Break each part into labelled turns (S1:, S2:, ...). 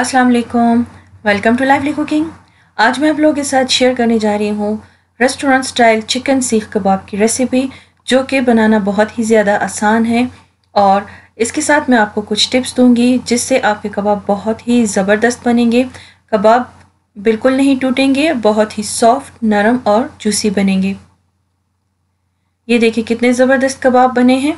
S1: अस्सलाम वालेकुम welcome to lively cooking आज मैं आप लोगों के साथ शेयर करने जा रही हूँ रेस्टोरेंट स्टाइल चिकन सीख कबाब की रेसिपी जो कि बनाना बहुत ही ज़्यादा आसान है और इसके साथ मैं आपको कुछ टिप्स दूंगी जिससे आपके कबाब बहुत ही ज़बरदस्त बनेंगे कबाब बिल्कुल नहीं टूटेंगे बहुत ही सॉफ्ट नरम और जूसी बनेंगे ये देखिए कितने ज़बरदस्त कबाब बने हैं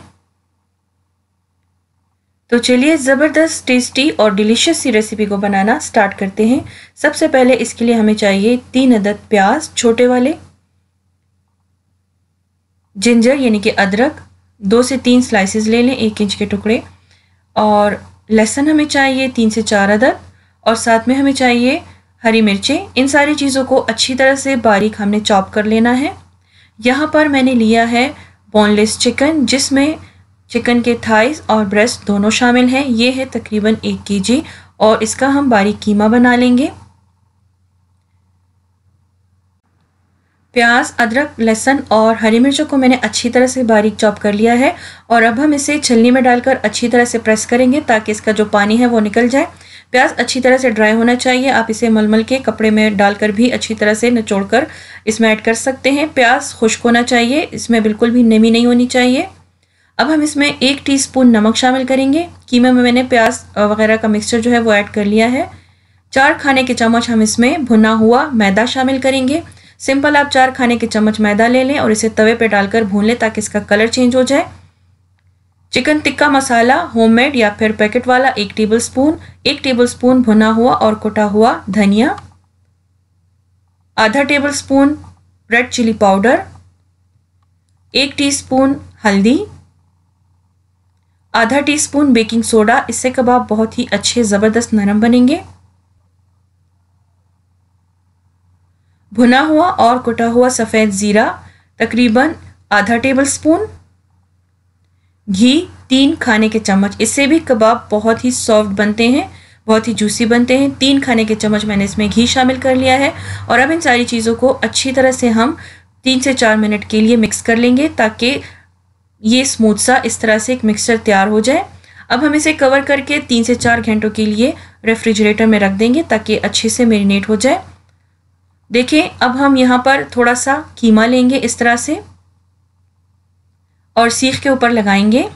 S1: तो चलिए ज़बरदस्त टेस्टी और डिलीशियस सी रेसिपी को बनाना स्टार्ट करते हैं सबसे पहले इसके लिए हमें चाहिए तीन अदद प्याज छोटे वाले जिंजर यानी कि अदरक दो से तीन स्लाइसेस ले लें एक इंच के टुकड़े और लहसुन हमें चाहिए तीन से चार अदद और साथ में हमें चाहिए हरी मिर्चें इन सारी चीज़ों को अच्छी तरह से बारीक हमने चॉप कर लेना है यहाँ पर मैंने लिया है बोनलेस चिकन जिसमें चिकन के थाइस और ब्रेस्ट दोनों शामिल हैं ये है तकरीबन एक केजी और इसका हम बारीक कीमा बना लेंगे प्याज अदरक लहसुन और हरी मिर्चों को मैंने अच्छी तरह से बारीक चॉप कर लिया है और अब हम इसे छलनी में डालकर अच्छी तरह से प्रेस करेंगे ताकि इसका जो पानी है वो निकल जाए प्याज अच्छी तरह से ड्राई होना चाहिए आप इसे मलमल के कपड़े में डालकर भी अच्छी तरह से निचोड़ कर इसमें ऐड कर सकते हैं प्याज खुश्क होना चाहिए इसमें बिल्कुल भी नमी नहीं होनी चाहिए अब हम इसमें एक टीस्पून नमक शामिल करेंगे कीमे में मैंने प्याज वगैरह का मिक्सचर जो है वो ऐड कर लिया है चार खाने के चम्मच हम इसमें भुना हुआ मैदा शामिल करेंगे सिंपल आप चार खाने के चम्मच मैदा ले लें और इसे तवे पर डालकर भून लें ताकि इसका कलर चेंज हो जाए चिकन टिक्का मसाला होममेड या फिर पैकेट वाला एक टेबलस्पून एक टेबलस्पून भुना हुआ और कुटा हुआ धनिया आधा टेबलस्पून रेड चिली पाउडर एक टीस्पून हल्दी आधा टीस्पून बेकिंग सोडा इससे कबाब बहुत ही अच्छे ज़बरदस्त नरम बनेंगे भुना हुआ और कुटा हुआ सफ़ेद ज़ीरा तकरीबन आधा टेबल स्पून घी तीन खाने के चम्मच इससे भी कबाब बहुत ही सॉफ्ट बनते हैं बहुत ही जूसी बनते हैं तीन खाने के चम्मच मैंने इसमें घी शामिल कर लिया है और अब इन सारी चीज़ों को अच्छी तरह से हम तीन से चार मिनट के लिए मिक्स कर लेंगे ताकि ये स्मूथ सा इस तरह से एक मिक्सचर तैयार हो जाए अब हम इसे कवर करके तीन से चार घंटों के लिए रेफ्रिजरेटर में रख देंगे ताकि अच्छे से मेरीनेट हो जाए देखें अब हम यहाँ पर थोड़ा सा कीमा लेंगे इस तरह से और सीख के ऊपर लगाएंगे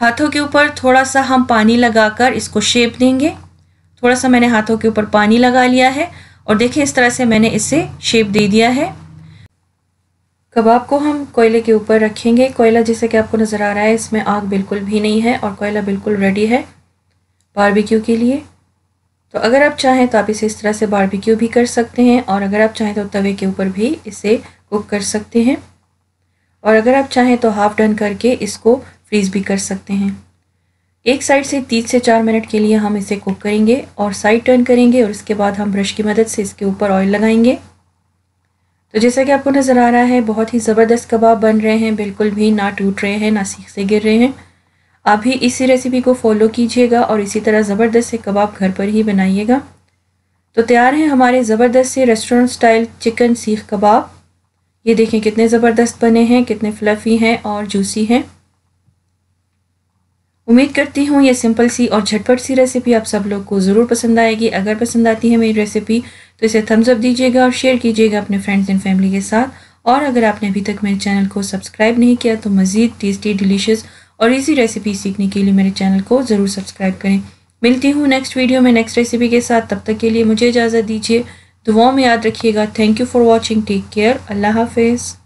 S1: हाथों के ऊपर थोड़ा सा हम पानी लगाकर इसको शेप देंगे थोड़ा सा मैंने हाथों के ऊपर पानी लगा लिया है और देखें इस तरह से मैंने इसे शेप दे दिया है कबाब को हम कोयले के ऊपर रखेंगे कोयला जैसे कि आपको नज़र आ रहा है इसमें आग बिल्कुल भी नहीं है और कोयला बिल्कुल रेडी है बारबेक्यू के लिए तो अगर आप चाहें तो आप इसे इस तरह से बारबेक्यू भी कर सकते हैं और अगर आप चाहें तो तवे के ऊपर भी इसे कुक कर सकते हैं और अगर आप चाहें तो हाफ़ डन करके इसको फ्रीज़ भी कर सकते हैं एक साइड से तीन से चार मिनट के लिए हम इसे कुक करेंगे और साइड टर्न करेंगे और इसके बाद हम ब्रश की मदद से इसके ऊपर ऑयल लगाएंगे तो जैसा कि आपको नज़र आ रहा है बहुत ही ज़बरदस्त कबाब बन रहे हैं बिल्कुल भी ना टूट रहे हैं ना सीख से गिर रहे हैं आप भी इसी रेसिपी को फॉलो कीजिएगा और इसी तरह ज़बरदस्त से कबाब घर पर ही बनाइएगा तो तैयार हैं हमारे ज़बरदस्त से रेस्टोरेंट स्टाइल चिकन सीख कबाब ये देखें कितने ज़बरदस्त बने हैं कितने फ्लफ़ी हैं और जूसी हैं उम्मीद करती हूँ ये सिंपल सी और झटपट सी रेसिपी आप सब लोग को ज़रूर पसंद आएगी अगर पसंद आती है मेरी रेसिपी तो इसे थम्स अप दीजिएगा और शेयर कीजिएगा अपने फ्रेंड्स एंड फैमिली के साथ और अगर आपने अभी तक मेरे चैनल को सब्सक्राइब नहीं किया तो मज़ीद टेस्टी डिलीशियस और इजी रेसिपी सीखने के लिए मेरे चैनल को ज़रूर सब्सक्राइब करें मिलती हूँ नेक्स्ट वीडियो में नेक्स्ट रेसिपी के साथ तब तक के लिए मुझे इजाज़त दीजिए दुआओं में याद रखिएगा thank you for watching take care अल्लाह हाफिज़